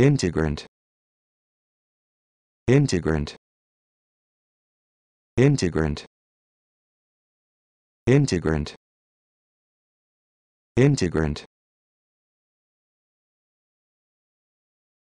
integrant integrant integrant integrant integrant